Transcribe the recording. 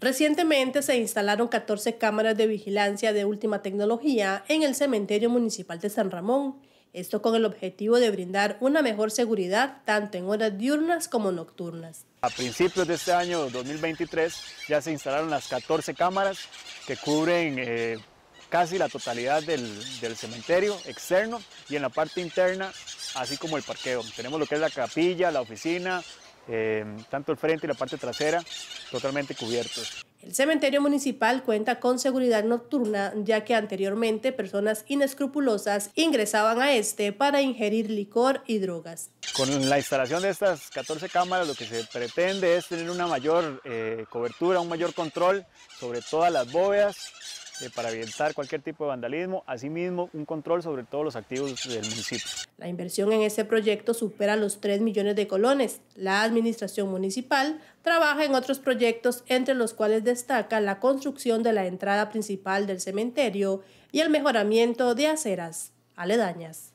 Recientemente se instalaron 14 cámaras de vigilancia de última tecnología en el cementerio municipal de San Ramón, esto con el objetivo de brindar una mejor seguridad tanto en horas diurnas como nocturnas. A principios de este año 2023 ya se instalaron las 14 cámaras que cubren eh, casi la totalidad del, del cementerio externo y en la parte interna, así como el parqueo. Tenemos lo que es la capilla, la oficina, Em, tanto el frente y la parte trasera totalmente cubiertos. El cementerio municipal cuenta con seguridad nocturna, ya que anteriormente personas inescrupulosas ingresaban a este para ingerir licor y drogas. Con la instalación de estas 14 cámaras, lo que se pretende es tener una mayor eh, cobertura, un mayor control sobre todas las bóvedas eh, para evitar cualquier tipo de vandalismo, asimismo un control sobre todos los activos del municipio. La inversión en este proyecto supera los 3 millones de colones. La administración municipal trabaja en otros proyectos entre los cuales destaca la construcción de la entrada principal del cementerio y el mejoramiento de aceras aledañas.